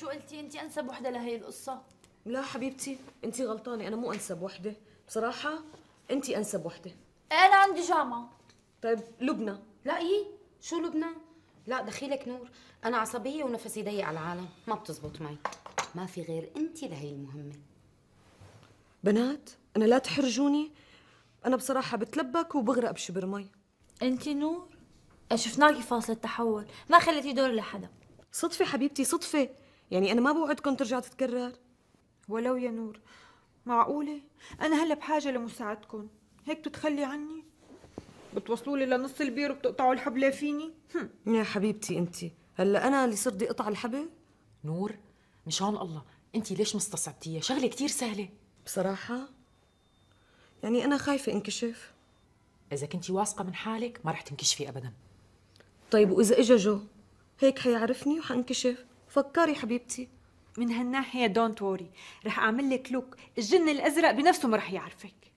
شو قلتي انت انسب وحده لهي القصه لا حبيبتي انت غلطانه انا مو انسب وحده بصراحه انت انسب وحده انا عندي جامعه طيب لبنى لا ايه شو لبنى لا دخيلك نور انا عصبيه ونفسي ضيق على العالم ما بتزبط معي ما في غير انت لهي المهمه بنات انا لا تحرجوني انا بصراحه بتلبك وبغرق بشبر مي انت نور شفناكي فاصل التحول ما خليتي دور لحدا صدفه حبيبتي صدفه يعني أنا ما بوعدكم ترجع تتكرر ولو يا نور معقولة؟ أنا هلا بحاجة لمساعدتكم هيك بتتخلي عني؟ بتوصلوا لي لنص البير وبتقطعوا الحبل فيني؟ هم. يا حبيبتي أنت هلا أنا اللي صرت بدي أقطع الحبل؟ نور مشان الله أنت ليش مستصعبتيها؟ شغلة كثير سهلة بصراحة يعني أنا خايفة انكشف إذا كنتي واثقة من حالك ما رح تنكشفي أبدا طيب وإذا إجا جو هيك حيعرفني وحانكشف فكري حبيبتي من هالناحية دونت وري رح أعمل لك لوك الجن الأزرق بنفسه ما رح يعرفك